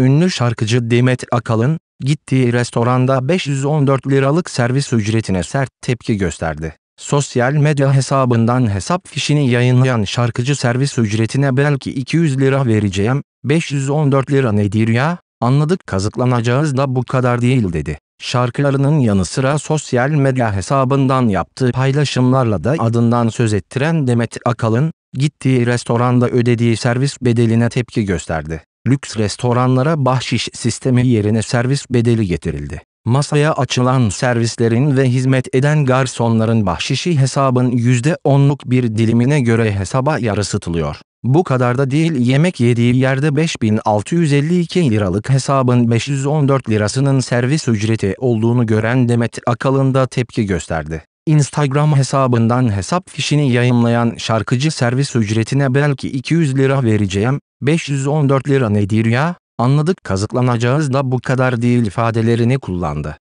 ünlü şarkıcı Demet Akalın, gittiği restoranda 514 liralık servis ücretine sert tepki gösterdi. Sosyal medya hesabından hesap fişini yayınlayan şarkıcı servis ücretine belki 200 lira vereceğim, 514 lira nedir ya, anladık kazıklanacağız da bu kadar değil dedi. Şarkılarının yanı sıra sosyal medya hesabından yaptığı paylaşımlarla da adından söz ettiren Demet Akalın, gittiği restoranda ödediği servis bedeline tepki gösterdi lüks restoranlara bahşiş sistemi yerine servis bedeli getirildi. Masaya açılan servislerin ve hizmet eden garsonların bahşişi hesabın %10'luk bir dilimine göre hesaba yarısıtılıyor. Bu kadar da değil yemek yediği yerde 5652 liralık hesabın 514 lirasının servis ücreti olduğunu gören Demet Akalın da tepki gösterdi. Instagram hesabından hesap fişini yayımlayan şarkıcı servis ücretine belki 200 lira vereceğim, 514 lira nedir ya? Anladık kazıklanacağız da bu kadar değil ifadelerini kullandı.